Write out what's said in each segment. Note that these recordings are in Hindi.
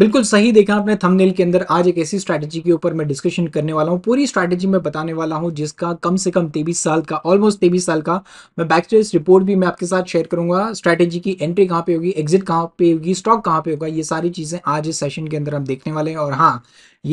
बिल्कुल सही देखा आपने थंबनेल के अंदर आज एक ऐसी स्ट्रैटेजी के ऊपर मैं डिस्कशन करने वाला हूँ पूरी स्ट्रैटेजी मैं बताने वाला हूँ जिसका कम से कम तेईस साल का ऑलमोस्ट तेईस साल का मैं बैक टू रिपोर्ट भी मैं आपके साथ शेयर करूंगा स्ट्रैटेजी की एंट्री कहाँ पे होगी एग्जिट कहाँ पे होगी स्टॉक कहाँ पे होगा ये सारी चीज़ें आज इस सेशन के अंदर हम देखने वाले हैं और हाँ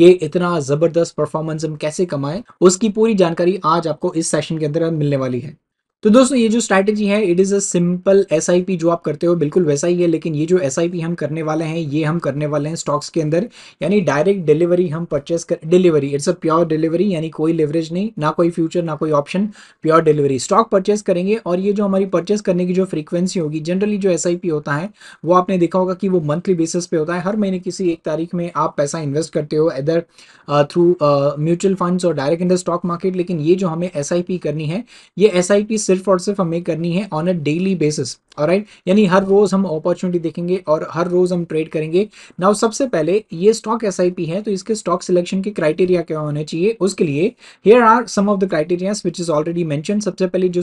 ये इतना ज़बरदस्त परफॉर्मेंस हम कैसे कमाएं उसकी पूरी जानकारी आज आपको इस सेशन के अंदर मिलने वाली है तो दोस्तों ये जो स्ट्रैटेजी है it is a simple S जो आप करते हो बिल्कुल वैसा ही है लेकिन ये जो एस हम करने वाले हैं ये हम करने वाले हैं स्टॉक्स के अंदर यानी डायरेक्ट डिलीवरी हम परचेस कर delivery it's a pure delivery यानी कोई लेवरेज नहीं ना कोई फ्यूचर ना कोई option pure delivery stock purchase करेंगे और ये जो हमारी परचेस करने की जो फ्रीक्वेंसी होगी जनरली जो एस होता है वो आपने देखा होगा कि वो मंथली बेसिस पे होता है हर महीने किसी एक तारीख में आप पैसा इन्वेस्ट करते हो इधर थ्रू म्यूचुअल फंड्स और direct in the stock market लेकिन ये जो हमें एस करनी है ये एस सिर्फ और सिर्फ हमें करनी है ऑन अ डेली बेसिस और राइट यानी हर रोज़ हम अपॉर्चुनिटी देखेंगे और हर रोज़ हम ट्रेड करेंगे नाउ सबसे पहले ये स्टॉक एस है तो इसके स्टॉक सिलेक्शन के क्राइटेरिया क्या होने चाहिए उसके लिए here are some of the criterias which is already mention सबसे पहले जो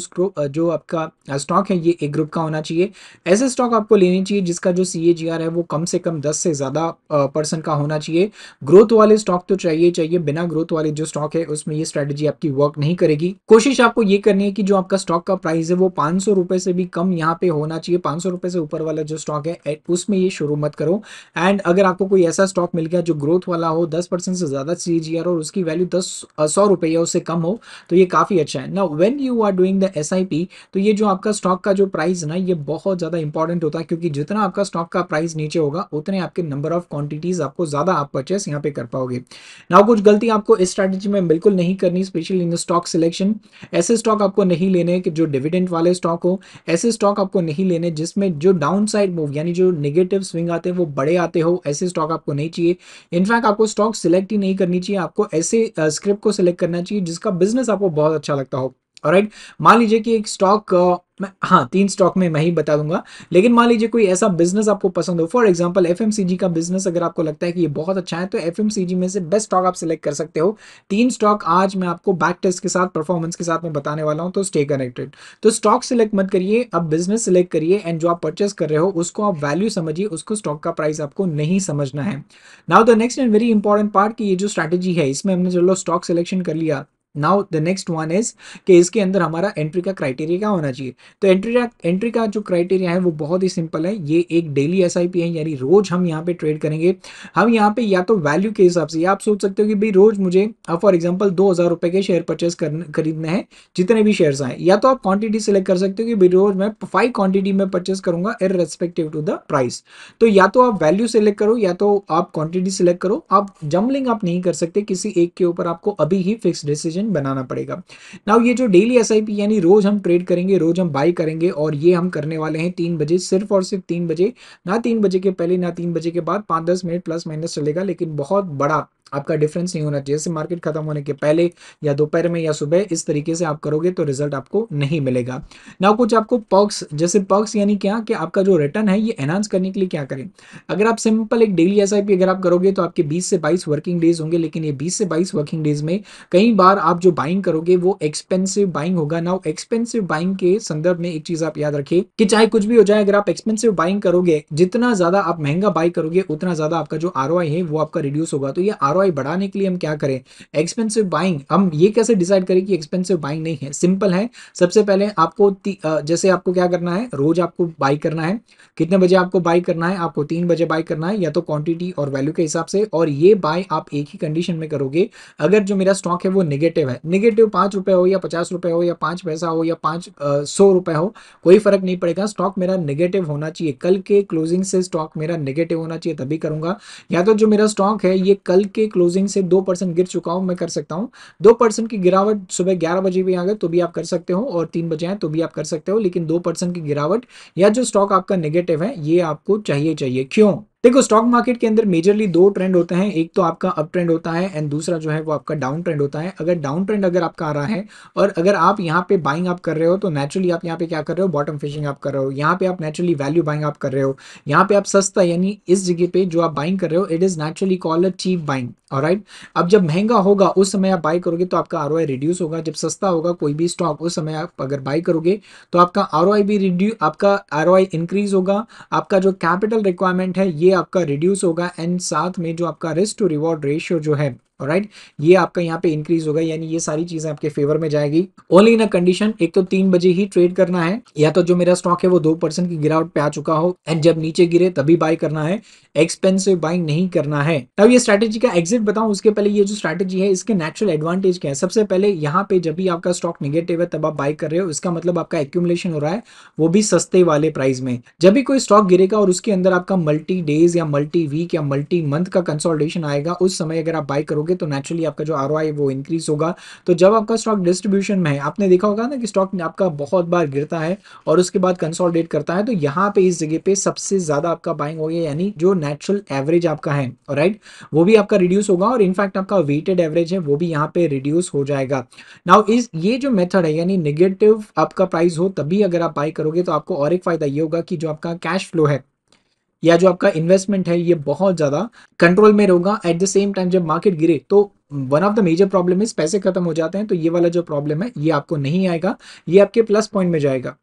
जो आपका स्टॉक है ये एक ग्रुप का होना चाहिए ऐसे स्टॉक आपको लेनी चाहिए जिसका जो सी है वो कम से कम दस से ज़्यादा परसेंट का होना चाहिए ग्रोथ वाले स्टॉक तो चाहिए चाहिए बिना ग्रोथ वाले जो स्टॉक है उसमें ये स्ट्रेटेजी आपकी वर्क नहीं करेगी कोशिश आपको ये करनी है कि जो आपका स्टॉक का प्राइस है वो पांच से भी कम यहाँ पे होना चाहिए पांच सौ रुपए से ऊपर वाला जो स्टॉक है उसमें ये शुरू मत करो एंड अगर आपको कोई ऐसा स्टॉक मिल गया जो ग्रोथ वाला हो दस परसेंट से ज़्यादा सी जी और उसकी वैल्यू दस सौ रुपए या उससे कम हो तो ये काफ़ी अच्छा है ना when you are doing the S तो ये जो आपका स्टॉक का जो प्राइस ना ये बहुत ज़्यादा इंपॉर्टेंट होता है क्योंकि जितना आपका स्टॉक का प्राइस नीचे होगा उतने आपके नंबर ऑफ क्वांटिटीज़ आपको ज़्यादा आप परचेस यहाँ पे कर पाओगे ना कुछ गलती आपको इस स्ट्रेटेजी में बिल्कुल नहीं करनी स्पेशली इन स्टॉक सिलेक्शन ऐसे स्टॉक आपको नहीं लेने कि जो डिविडेंट वाले स्टॉक हो ऐसे स्टॉक आपको नहीं लेने जिसमें जो डाउन साइड मूव यानी जो नेगेटिव स्विंग आते हैं वो बड़े आते हो ऐसे स्टॉक आपको नहीं चाहिए इनफैक्ट आपको स्टॉक सिलेक्ट ही नहीं करनी चाहिए आपको ऐसे स्क्रिप्ट को सिलेक्ट करना चाहिए जिसका बिजनेस आपको बहुत अच्छा लगता हो और राइट मान लीजिए कि एक स्टॉक uh, हाँ तीन स्टॉक में मैं ही बता दूंगा लेकिन मान लीजिए कोई ऐसा बिजनेस आपको पसंद हो फॉर एग्जांपल एफएमसीजी का बिजनेस अगर आपको लगता है कि ये बहुत अच्छा है तो एफएमसीजी में से बेस्ट स्टॉक आप सिलेक्ट कर सकते हो तीन स्टॉक आज मैं आपको बैक टेस्ट के साथ परफॉर्मेंस के साथ मैं बताने वाला हूँ तो स्टे कनेक्टेड तो स्टॉक सिलेक्ट मत करिए आप बिजनेस सिलेक्ट करिए एंड जो आप परचेस कर रहे हो उसको आप वैल्यू समझिए उसको स्टॉक का प्राइस आपको नहीं समझना है now the next and very important part की ये जो स्ट्रैटेजी है इसमें हमने चलो स्टॉक सिलेक्शन कर लिया now the next one is कि इसके अंदर हमारा एंट्री का क्राइटेरिया क्या होना चाहिए तो एंट्री एंट्री का जो क्राइटेरिया है वो बहुत ही सिंपल है ये एक डेली एस है यानी रोज हम यहाँ पे ट्रेड करेंगे हम यहाँ पे या तो वैल्यू के हिसाब से या आप सोच सकते हो कि भाई रोज मुझे फॉर एग्जाम्पल दो हज़ार रुपए के शेयर परचेस खरीदने हैं जितने भी शेयर आए या तो आप क्वांटिटी सेलेक्ट कर सकते हो कि भाई रोज मैं फाइव क्वांटिटी में परचेस करूंगा irrespective to the price तो या तो आप वैल्यू सेलेक्ट करो या तो आप क्वांटिटी सेलेक्ट करो आप जम्बलिंग आप नहीं कर सकते किसी एक के ऊपर आपको अभी ही फिक्स डिसीजन प्लान बनाना पड़ेगा नाउ ये जो डेली एस यानी रोज़ हम ट्रेड करेंगे रोज़ हम बाई करेंगे और ये हम करने वाले हैं तीन बजे सिर्फ और सिर्फ तीन बजे ना तीन बजे के पहले ना तीन बजे के बाद पाँच दस मिनट प्लस माइनस चलेगा लेकिन बहुत बड़ा आपका डिफरेंस नहीं होना चाहिए जैसे मार्केट खत्म होने के पहले या दोपहर में या सुबह इस तरीके से आप करोगे तो रिजल्ट आपको नहीं मिलेगा ना कुछ आपको पॉक्स जैसे पॉक्स यानी क्या कि आपका जो रिटर्न है ये एनहांस करने के लिए क्या करें अगर आप सिंपल एक डेली एस अगर आप करोगे तो आपके बीस से बाईस वर्किंग डेज होंगे लेकिन ये बीस से बाईस वर्किंग डेज में कई बार आप जो बाइंग करोगे वो एक्सपेंसिव बाइंग होगा ना एक्सपेंसिव बाइंग के संदर्भ में एक चीज आप याद रखिए कि चाहे कुछ भी हो जाए अगर आप एक्सपेंसिव बाइंग करोगे जितना ज्यादा आप महंगा बाई करोगे उतना ज्यादा आपका जो आर है वो आपका रिड्यूस होगा तो ये आर आरओआई बढ़ाने के लिए हम क्या करें एक्सपेंसिव बाइंग हम ये कैसे डिसाइड करें कि एक्सपेंसिव बाइंग नहीं है सिंपल है सबसे पहले आपको जैसे आपको क्या करना है रोज आपको बाई करना है कितने बजे आपको बाई करना है आपको तीन बजे बाई करना है या तो क्वांटिटी और वैल्यू के हिसाब से और ये बाय आप एक ही कंडीशन में करोगे अगर जो मेरा स्टॉक है वो निगेटिव है निगेटिव पांच रुपये हो या पचास रुपये हो या पांच पैसा हो या पांच सौ रुपये हो कोई फर्क नहीं पड़ेगा स्टॉक मेरा निगेटिव होना चाहिए कल के क्लोजिंग से स्टॉक मेरा निगेटिव होना चाहिए तभी करूंगा या तो जो मेरा स्टॉक है ये कल के क्लोजिंग से दो परसेंट गिर चुका हूं मैं कर सकता हूं दो परसेंट की गिरावट सुबह ग्यारह बजे भी आ गए तो भी आप कर सकते हो और तीन बजे आए तो भी आप कर सकते हो लेकिन दो परसेंट की गिरावट या जो स्टॉक आपका नेगेटिव है ये आपको चाहिए चाहिए क्यों देखो स्टॉक मार्केट के अंदर मेजरली दो ट्रेंड होते हैं एक तो आपका अप ट्रेंड होता है एंड दूसरा जो है वो आपका डाउन ट्रेंड होता है अगर डाउन ट्रेंड अगर आपका आ रहा है और अगर आप यहाँ पे बाइंग आप कर रहे हो तो नेचुरली आप यहाँ पे क्या कर रहे हो बॉटम फिशिंग आप कर रहे हो यहाँ पे आप नेचुरली वैल्यू बाइंग आप कर रहे हो यहाँ पे आप सस्ता यानी इस जगह पे जो आप बाइंग कर रहे हो it is naturally call a cheap buying और राइट अब जब महंगा होगा उस समय आप बाई करोगे तो आपका आर रिड्यूस होगा जब सस्ता होगा कोई भी स्टॉक उस समय आप अगर बाई करोगे तो आपका आर भी रिड्यू आपका आर इंक्रीज होगा आपका जो कैपिटल रिक्वायरमेंट है ये ये आपका रिड्यूस होगा एंड साथ में जो आपका रिस्क टू रिवॉर्ड रेशियो जो है राइट ये आपका यहाँ पे इंक्रीज होगा यानी ये सारी चीजें आपके फेवर में जाएगी ओनली इन अ कंडीशन एक तो तीन बजे ही ट्रेड करना है या तो जो मेरा स्टॉक है वो दो परसेंट की गिरावट पे आ चुका हो एंड जब नीचे गिरे तभी बाय करना है एक्सपेंसिव बाइंग नहीं करना है तब ये स्ट्रेटेजी का एग्जिट बताऊं उसके पहले ये जो स्ट्रेटेजी है इसके नेचुरल एडवांटेज क्या है सबसे पहले यहाँ पे जब भी आपका स्टॉक निगेटिव है तब आप बाय कर रहे हो इसका मतलब आपका एक्यूमुलेशन हो रहा है वो भी सस्ते वाले प्राइस में जब भी कोई स्टॉक गिरेगा और उसके अंदर आपका मल्टी डेज या मल्टी वीक या मल्टी मंथ का कंसोल्टेशन आएगा उस समय अगर आप बाय करोगे करोगे तो नेचुरली आपका जो आर वो इंक्रीज होगा तो जब आपका स्टॉक डिस्ट्रीब्यूशन में है आपने देखा होगा ना कि स्टॉक आपका बहुत बार गिरता है और उसके बाद कंसोलिडेट करता है तो यहाँ पे इस जगह पे सबसे ज्यादा आपका बाइंग होगी यानी जो नेचुरल एवरेज आपका है राइट वो भी आपका रिड्यूस होगा और इनफैक्ट आपका वेटेड एवरेज है वो भी यहाँ पे रिड्यूस हो जाएगा नाउ इस ये जो मेथड है यानी निगेटिव आपका प्राइस हो तभी अगर आप बाई करोगे तो आपको और एक फायदा ये होगा कि जो आपका कैश फ्लो है या जो आपका इन्वेस्टमेंट है ये बहुत ज़्यादा कंट्रोल में रहोगा एट द सेम टाइम जब मार्केट गिरे तो one of the major problem is पैसे खत्म हो जाते हैं तो ये वाला जो प्रॉब्लम है ये आपको नहीं आएगा ये आपके प्लस पॉइंट में जाएगा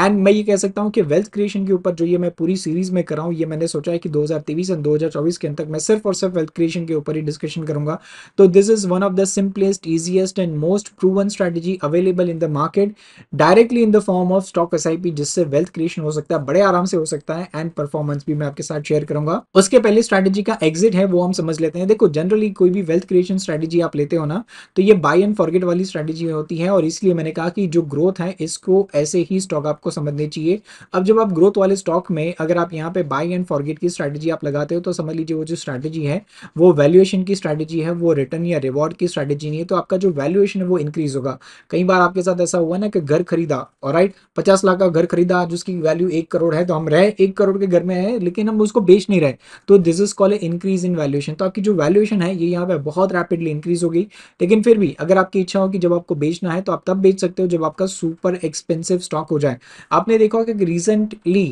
एंड मैं ये कह सकता हूँ कि वेल्थ क्रिएशन के ऊपर जो ये मैं पूरी सीरीज़ में कर रहा ये मैंने सोचा है कि 2023 एंड 2024 के अंत तक मैं सिर्फ और सिर्फ वेल्थ क्रिएशन के ऊपर ही डिस्कशन करूँगा तो this is one of the simplest easiest and most proven strategy available in the market directly in the form of stocks जिससे वेल्थ क्रिएशन हो सकता है बड़े आराम से हो सकता है एंड परफॉर्मेंस भी मैं आपके साथ शेयर करूंगा उसके पहले स्ट्रैटेजी का एग्जिट है वो हम समझ लेते हैं देखो जनरली कोई भी वेल्थ क्रिएशन स्ट्रैटेजी आप लेते हो ना तो ये बाय एंड फॉरगेट वाली स्ट्रैटेजी होती है और इसलिए मैंने कहा कि जो ग्रोथ है इसको ऐसे ही स्टॉक आपको आपको समझनी चाहिए अब जब आप ग्रोथ वाले स्टॉक में अगर आप यहाँ पे बाई एंड फॉरगेट की स्ट्रैटेजी आप लगाते हो तो समझ लीजिए वो जो स्ट्रैटेजी है वो वैल्यूएशन की स्ट्रैटेजी है वो रिटर्न या रिवॉर्ड की स्ट्रैटेजी नहीं है तो आपका जो वैल्यूएशन है वो इंक्रीज होगा कई बार आपके साथ ऐसा हुआ ना कि घर खरीदा और राइट पचास लाख का घर खरीदा जिसकी वैल्यू एक करोड़ है तो हम रहे एक करोड़ के घर में है लेकिन हम उसको बेच नहीं रहे तो this is call a increase in valuation तो आपकी जो वैल्यूएशन है ये यहाँ पे बहुत रैपिडली इंक्रीज हो गई लेकिन फिर भी अगर आपकी इच्छा हो कि जब आपको बेचना है तो आप तब बेच सकते हो जब आपका सुपर एक्सपेंसिव स्टॉक हो जाए आपने देखा होगा कि रिसेंटली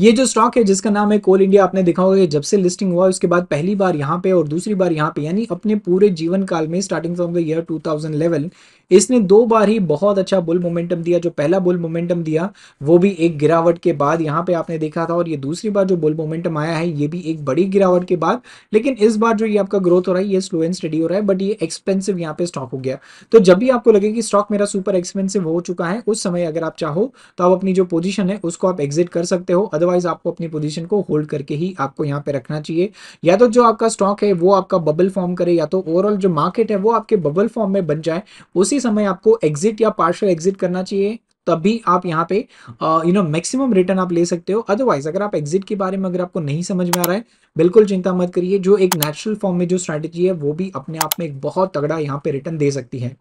ये जो स्टॉक है जिसका नाम है कोल इंडिया आपने देखा होगा जब से लिस्टिंग हुआ उसके बाद पहली बार यहाँ पे और दूसरी बार यहाँ पे यानी अपने पूरे जीवन काल में स्टार्टिंग फ्रॉम द ईयर 2011 इसने दो बार ही बहुत अच्छा बुल मोमेंटम दिया जो पहला बुल मोमेंटम दिया वो भी एक गिरावट के बाद यहाँ पे आपने देखा था और ये दूसरी बार जो बुल मोमेंटम आया है ये भी एक बड़ी गिरावट के बाद लेकिन इस बार जो ये आपका ग्रोथ हो रहा है ये स्लो एंड स्टडी हो रहा है बट ये एक्सपेंसिव यहाँ पे स्टॉक हो गया तो जब भी आपको लगे कि स्टॉक मेरा सुपर एक्सपेंसिव हो चुका है उस समय अगर आप चाहो तो आप अपनी जो पोजीशन है उसको आप एग्जिट कर सकते हो अदरवाइज आपको अपनी पोजिशन को होल्ड करके ही आपको यहाँ पे रखना चाहिए या तो जो आपका स्टॉक है वो आपका बबल फॉर्म करे या तो ओवरऑल जो मार्केट है वो आपके बबल फॉर्म में बन जाए उसी ही समय आपको एग्जिट या पार्शल एग्जिट करना चाहिए तभी आप यहाँ पे यू नो मैक्सिमम रिटर्न आप ले सकते हो अदरवाइज अगर आप एग्जिट के बारे में अगर आपको नहीं समझ में आ रहा है बिल्कुल चिंता मत करिए जो एक नेचुरल फॉर्म में जो स्ट्रैटेजी है वो भी अपने आप में एक बहुत तगड़ा यहाँ पे रिटर्न दे सकती है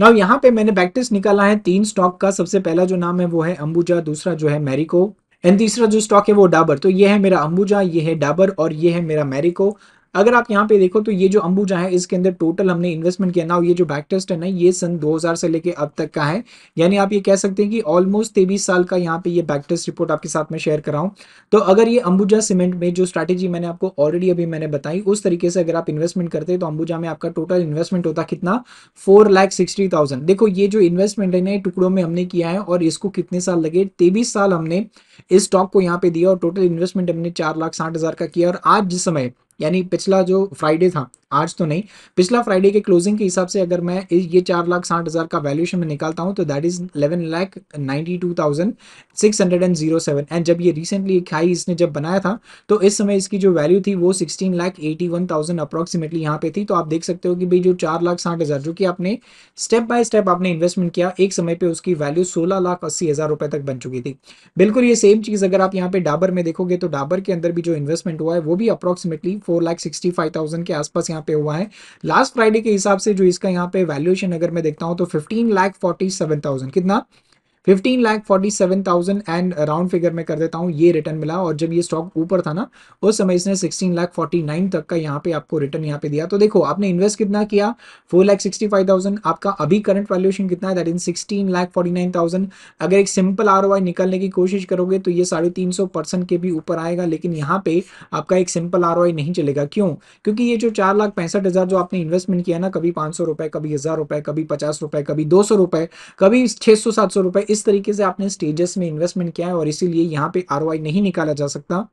नाउ यहाँ पे मैंने बैकटेस्ट निकाला है तीन स्टॉक का सबसे पहला जो नाम है वो है अंबुजा दूसरा जो है मेरिको एंड तीसरा जो स्टॉक है वो डाबर तो ये है मेरा अंबुजा ये है डाबर और ये है मेरा मेरिको अगर आप यहाँ पे देखो तो ये जो अंबुजा है इसके अंदर टोटल हमने इन्वेस्टमेंट किया ना ये जो बैक टेस्ट है ना ये सन 2000 से लेके अब तक का है यानी आप ये कह सकते हैं कि ऑलमोस्ट तेईस साल का यहाँ पे ये बैक टेस्ट रिपोर्ट आपके साथ में शेयर कराऊं तो अगर ये अंबुजा सीमेंट में जो स्ट्रैटेजी मैंने आपको ऑलरेडी अभी मैंने बताई उस तरीके से अगर आप इन्वेस्टमेंट करते तो अंबुजा में आपका टोटल इन्वेस्टमेंट होता कितना फोर लाख सिक्सटी थाउजेंड देखो ये जो इन्वेस्टमेंट है ना टुकड़ों में हमने किया है और इसको कितने साल लगे तेईस साल हमने इस स्टॉक को यहाँ पे दिया और टोटल इन्वेस्टमेंट हमने चार लाख साठ हजार का किया और आज जिस समय यानी पिछला जो फ्राइडे था आज तो नहीं पिछला फ्राइडे के क्लोजिंग के हिसाब से अगर मैं ये चार लाख साठ हज़ार का वैल्यूएशन में निकालता हूँ तो that is eleven lakh ninety two thousand six hundred and zero seven and जब ये रिसेंटली हाई इसने जब बनाया था तो इस समय इसकी जो वैल्यू थी वो sixteen lakh eighty one thousand approximately यहाँ पे थी तो आप देख सकते हो कि भाई जो चार लाख साठ हज़ार जो कि आपने स्टेप बाय स्टेप आपने इन्वेस्टमेंट किया एक समय पर उसकी वैल्यू सोलह लाख अस्सी हज़ार रुपये तक बन चुकी थी बिल्कुल ये सेम चीज़ अगर आप यहाँ पे डाबर में देखोगे तो डाबर के अंदर भी जो इन्वेस्टमेंट हुआ है वो भी approximately four lakh sixty five thousand के आसपास यहाँ पे हुआ है लास्ट फ्राइडे के हिसाब से जो इसका यहाँ पे वैल्यूएशन अगर मैं देखता हूँ तो fifteen lakh forty seven thousand कितना fifteen lakh forty seven thousand and round figure में कर देता हूँ ये रिटर्न मिला और जब ये स्टॉक ऊपर था ना उस समय इसने सिक्सटीन लाख फोर्टी नाइन तक का यहाँ पे आपको रिटर्न यहाँ पे दिया तो देखो आपने इन्वेस्ट कितना किया four lakh sixty five thousand आपका अभी करंट वैल्यूएशन कितना है that in sixteen lakh forty nine thousand अगर एक सिंपल आर निकालने की कोशिश करोगे तो ये साढ़े तीन सौ परसेंट के भी ऊपर आएगा लेकिन यहाँ पे आपका एक सिंपल आर नहीं चलेगा क्यों क्योंकि ये जो चार लाख पैंसठ हज़ार जो आपने इन्वेस्टमेंट किया ना कभी पाँच सौ रुपए कभी हज़ार रुपए कभी पचास रुपए कभी दो सौ रुपए कभी छह सौ सात सौ रुपए इस तरीके से आपने स्टेजेस में इन्वेस्टमेंट किया है और इसीलिए यहाँ पे आर नहीं निकाला जा सकता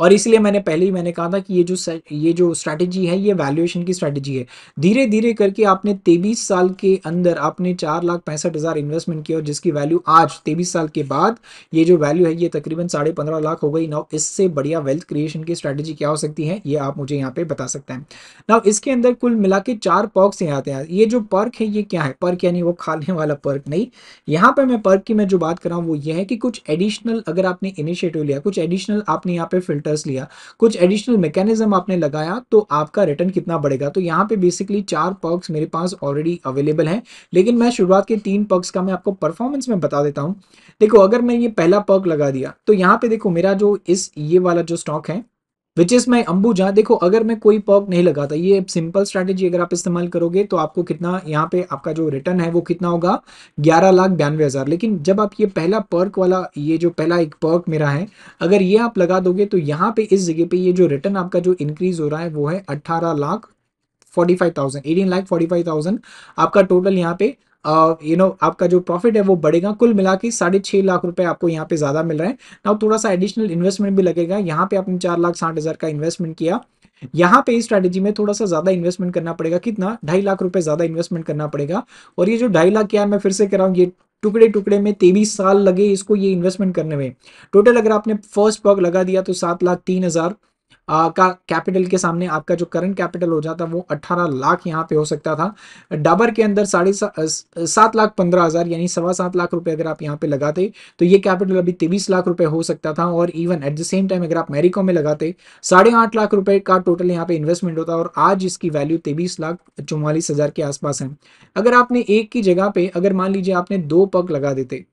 और इसलिए मैंने पहले ही मैंने कहा था कि ये जो ये जो स्ट्रैटेजी है ये वैल्यूएशन की स्ट्रैटेजी है धीरे धीरे करके आपने तेईस साल के अंदर आपने चार लाख पैंसठ हज़ार इन्वेस्टमेंट किया और जिसकी वैल्यू आज तेईस साल के बाद ये जो वैल्यू है ये तकरीबन साढ़े पंद्रह लाख हो गई नाउ इससे बढ़िया वेल्थ क्रिएशन की स्ट्रैटेजी क्या हो सकती है ये आप मुझे यहाँ पे बता सकते हैं नाउ इसके अंदर कुल मिला के चार पर्कस यहाँ आते हैं ये जो पर्क है ये क्या है पर्क यानी वो खाने वाला पर्क नहीं यहाँ पर मैं पर्क की मैं जो बात कर रहा हूँ वो ये है कि कुछ एडिशनल अगर आपने इनिशिएटिव लिया कुछ एडिशनल आपने यहाँ पे फिल्टर तरस लिया कुछ एडिशनल मैकेनिज्म आपने लगाया तो आपका रिटर्न कितना बढ़ेगा तो यहाँ पे बेसिकली चार पर्क्स मेरे पास ऑलरेडी अवेलेबल हैं लेकिन मैं शुरुआत के तीन पर्क्स का मैं आपको परफॉर्मेंस में बता देता हूँ देखो अगर मैं ये पहला पर्क लगा दिया तो यहाँ पे देखो मेरा जो इस ये वाला जो स्टॉक है विच इज़ माई अम्बूजा देखो अगर मैं कोई पॉक नहीं लगाता ये सिंपल स्ट्रैटेजी अगर आप इस्तेमाल करोगे तो आपको कितना यहाँ पे आपका जो रिटर्न है वो कितना होगा ग्यारह लाख बयानवे हज़ार लेकिन जब आप ये पहला पर्क वाला ये जो पहला एक पर्क मेरा है अगर ये आप लगा दोगे तो यहाँ पे इस जगह पे ये जो रिटर्न आपका जो इंक्रीज हो रहा है वो है अट्ठारह lakh forty five thousand eighteen lakh forty five thousand आपका टोटल यहाँ पे यू नो आपका जो प्रॉफिट है वो बढ़ेगा कुल मिला के साढ़े छः लाख रुपए आपको यहाँ पे ज़्यादा मिल रहे हैं ना थोड़ा सा एडिशनल इन्वेस्टमेंट भी लगेगा यहाँ पे आपने चार लाख साठ हज़ार का इन्वेस्टमेंट किया यहाँ पे इस स्ट्रैटेजी में थोड़ा सा ज़्यादा इन्वेस्टमेंट करना पड़ेगा कितना ढाई लाख रुपए ज़्यादा इन्वेस्टमेंट करना पड़ेगा और ये जो ढाई लाख क्या है मैं फिर से कराऊँ ये टुकड़े टुकड़े में तेईस साल लगे इसको ये इन्वेस्टमेंट करने में टोटल अगर आपने फर्स्ट पग लगा दिया तो सात लाख तीन हज़ार का कैपिटल के सामने आपका जो करंट कैपिटल हो जाता वो 18 लाख यहाँ पे हो सकता था डाबर के अंदर साढ़े सा, सात लाख पंद्रह हज़ार यानी सवा सात लाख रुपए अगर आप यहाँ पे लगाते तो ये कैपिटल अभी तेईस लाख रुपए हो सकता था और even at the same time अगर आप मेरिको में लगाते साढ़े आठ लाख रुपए का टोटल यहाँ पे इन्वेस्टमेंट होता और आज इसकी वैल्यू तेईस लाख चौवालीस हज़ार के आसपास है अगर आपने एक की जगह पे अगर मान लीजिए आपने दो पग लगा देते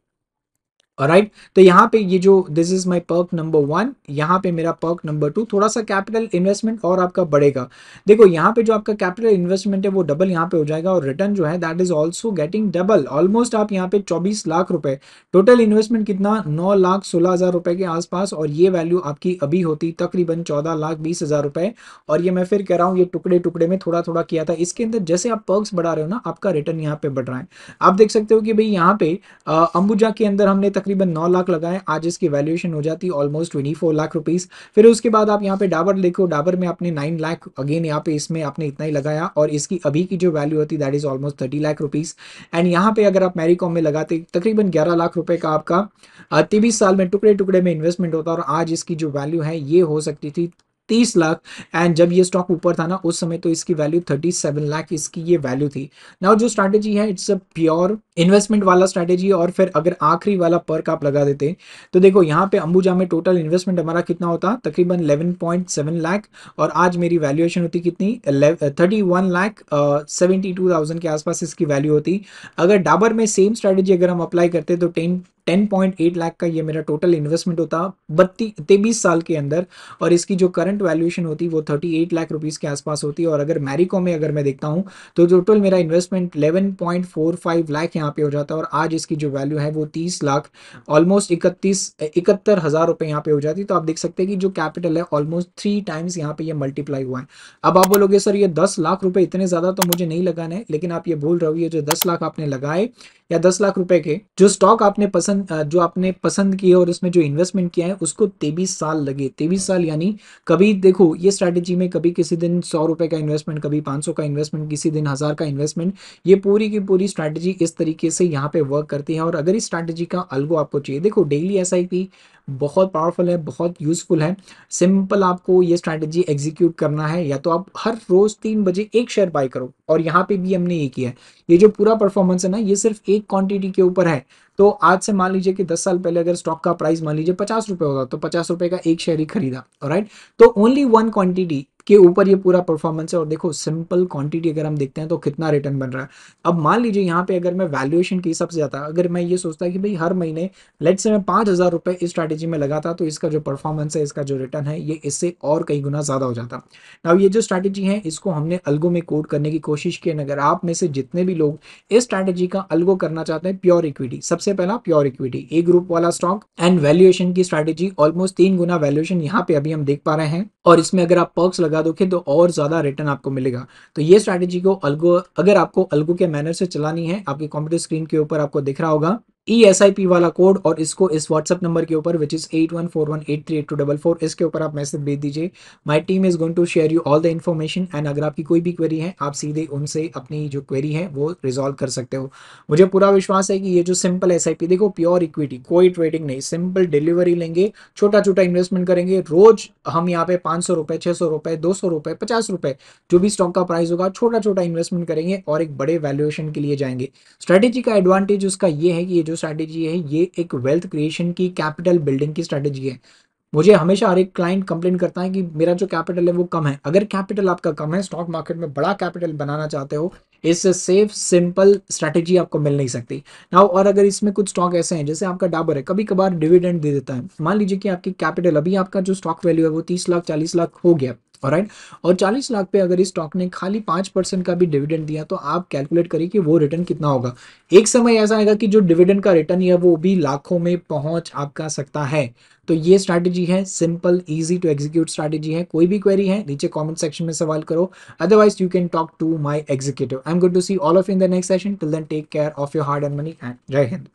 राइट तो यहाँ पे ये जो this is my pick number one यहाँ पे मेरा पर्क नंबर टू थोड़ा सा कैपिटल इन्वेस्टमेंट और आपका बढ़ेगा देखो यहाँ पे जो आपका कैपिटल इन्वेस्टमेंट है वो डबल यहाँ पे हो जाएगा और रिटर्न जो है that is also getting double almost आप यहाँ पे चौबीस लाख रुपए टोटल इन्वेस्टमेंट कितना नौ लाख सोलह हजार रुपए के आसपास और ये वैल्यू आपकी अभी होती तकरीबन चौदह लाख बीस हजार रुपए और ये मैं फिर कह रहा हूँ ये टुकड़े टुकड़े में थोड़ा थोड़ा किया था इसके अंदर जैसे आप पर्क बढ़ा रहे हो ना आपका रिटर्न यहाँ पे बढ़ रहा है आप देख सकते हो कि भाई यहाँ पे अंबुजा के अंदर हमने तकरीबन नौ लाख लगाएं आज इसकी वैल्यूएशन हो जाती है almost twenty four lakh rupees फिर उसके बाद आप यहाँ पे डाबर देखो डाबर में आपने नाइन लाख अगेन यहाँ पे इसमें आपने इतना ही लगाया और इसकी अभी की जो वैल्यू होती that is almost thirty lakh rupees and यहाँ पे अगर आप मेरी में लगाते तकरीबन ग्यारह लाख रुपए का आपका तेबीस साल में टुकड़े टुकड़े में इन्वेस्टमेंट होता और आज इसकी जो वैल्यू है ये हो सकती थी तीस लाख एंड जब ये स्टॉक ऊपर था ना उस समय तो इसकी वैल्यू थर्टी सेवन लाख इसकी ये वैल्यू थी नाउ जो स्ट्रैटेजी है इट्स अ प्योर इन्वेस्टमेंट वाला स्ट्रैटेजी और फिर अगर आखिरी वाला पर्क आप लगा देते तो देखो यहाँ पे अंबुजा में टोटल इन्वेस्टमेंट हमारा कितना होता तकरीबन इलेवन पॉइंट सेवन लाख और आज मेरी वैल्यूएशन होती कितनी thirty one lakh seventy two thousand के आसपास इसकी वैल्यू होती अगर डाबर में सेम स्ट्रैटेजी अगर हम अप्लाई करते तो टेन 10.8 लाख का ये मेरा टोटल इन्वेस्टमेंट होता बत्तीस तेबीस साल के अंदर और इसकी जो करंट वैल्यूएशन होती वो 38 लाख रुपीज़ के आसपास होती और अगर मैरिको में अगर मैं देखता हूँ तो टोटल मेरा इन्वेस्टमेंट 11.45 लाख यहाँ पे हो जाता है और आज इसकी जो वैल्यू है वो तीस लाख ऑलमोस्ट इकतीस इकहत्तर हज़ार रुपये यहाँ पे हो जाती तो आप देख सकते हैं कि जो कैपिटल है ऑलमोस्ट थ्री टाइम्स यहाँ पे यह मल्टीप्लाई हुआ है अब आप बोलोगे सर ये दस लाख रुपये इतने ज़्यादा तो मुझे नहीं लगाना है लेकिन आप ये भूल रहे हो ये जो दस लाख आपने लगाए या दस लाख रुपए के जो स्टॉक आपने पसंद जो आपने पसंद किए और उसमें जो इन्वेस्टमेंट किया है उसको तेबीस साल लगे तेबीस साल यानी कभी देखो ये स्ट्रैटेजी में कभी किसी दिन सौ रुपए का इन्वेस्टमेंट कभी पाँच का इन्वेस्टमेंट किसी दिन हज़ार का इन्वेस्टमेंट ये पूरी की पूरी स्ट्रैटेजी इस तरीके से यहाँ पे वर्क करती है और अगर इस स्ट्रैटेजी का अलगो आपको चाहिए देखो डेली एस बहुत पावरफुल है बहुत यूजफुल है सिंपल आपको ये स्ट्रैटेजी एग्जीक्यूट करना है या तो आप हर रोज़ तीन बजे एक शेयर बाय करो और यहाँ पे भी हमने ये किया है ये जो पूरा परफॉर्मेंस है ना ये सिर्फ एक एक क्वांटिटी के ऊपर है तो आज से मान लीजिए कि दस साल पहले अगर स्टॉक का प्राइस मान लीजिए पचास रुपए होगा तो पचास रुपए का एक शेयर ही खरीदा राइट तो ओनली वन क्वांटिटी के ऊपर ये पूरा परफॉर्मेंस है और देखो सिंपल क्वांटिटी अगर हम देखते हैं तो कितना रिटर्न बन रहा है अब मान लीजिए यहाँ पे अगर मैं वैल्यूएशन के हिसाब से जाता अगर मैं ये सोचता कि भाई हर महीने लेट से मैं पाँच हज़ार रुपये इस स्ट्रैटेजी में लगाता तो इसका जो परफॉर्मेंस है इसका जो रिटर्न है ये इससे और कई गुना ज़्यादा हो जाता अब ये जो स्ट्रैटेजी है इसको हमने अलगो में कोड करने की कोशिश की अगर आप में से जितने भी लोग इस स्ट्रैटेजी का अलगो करना चाहते हैं प्योर इक्विटी सबसे पहला प्योर इक्विटी ए ग्रुप वाला स्टॉक एंड वैल्यूएशन की स्ट्रैटेजी ऑलमोस्ट तीन गुना वैल्यूएशन यहाँ पे अभी हम देख पा रहे हैं और इसमें अगर आप पर्क्स लगा लगा दोगे तो और ज़्यादा रिटर्न आपको मिलेगा तो ये स्ट्रैटेजी को अलगो अगर आपको अलगो के मैनर से चलानी है आपकी कंप्यूटर स्क्रीन के ऊपर आपको दिख रहा होगा ई एस आई पी वाला कोड और इसको इस व्हाट्सअप नंबर के ऊपर which is eight one four one eight three eight two double four इसके ऊपर आप मैसेज भेज दीजिए my team is going to share you all the information and अगर आपकी कोई भी क्वेरी है आप सीधे उनसे अपनी जो क्वेरी है वो रिजॉल्व कर सकते हो मुझे पूरा विश्वास है कि ये जो सिंपल एस आई पी देखो प्योर इक्विटी कोई ट्रेडिंग नहीं सिंपल डिलीवरी लेंगे छोटा छोटा इन्वेस्टमेंट करेंगे रोज हम यहाँ पे पाँच सौ रुपये छः सौ रुपये दो सौ रुपये पचास रुपये जो भी स्टॉक का प्राइस होगा छोटा छोटा इन्वेस्टमेंट करेंगे और एक बड़े वैल्यूएशन के लिए जाएंगे स्ट्रेटेजी का एडवांटेज उसका ये है कि ये जो स्ट्रैटेजी है ये एक वेल्थ क्रिएशन की कैपिटल बिल्डिंग की स्ट्रैटेजी है मुझे हमेशा हर एक क्लाइंट कंप्लेन करता है कि मेरा जो कैपिटल है वो कम है अगर कैपिटल आपका कम है स्टॉक मार्केट में बड़ा कैपिटल बनाना चाहते हो इससे सेफ सिंपल स्ट्रैटेजी आपको मिल नहीं सकती नाउ और अगर इसमें कुछ स्टॉक ऐसे हैं जैसे आपका डाबर है कभी कभार डिविडेंड दे देता है मान लीजिए कि आपकी कैपिटल अभी आपका जो स्टॉक वैल्यू है वो तीस लाख चालीस लाख हो गया राइट और 40 लाख पे अगर इस स्टॉक ने खाली पांच परसेंट का भी डिविडेंड दिया तो आप कैलकुलेट करिए कि वो रिटर्न कितना होगा एक समय ऐसा आएगा कि जो डिविडेंड का रिटर्न है वो भी लाखों में पहुंच आपका सकता है तो ये स्ट्रैटेजी है simple easy to execute strategy है कोई भी क्वेरी है नीचे कमेंट सेक्शन में सवाल करो otherwise you can talk to my executive I am good to see all of in the next session till then take care of your hard and money and जय हिंद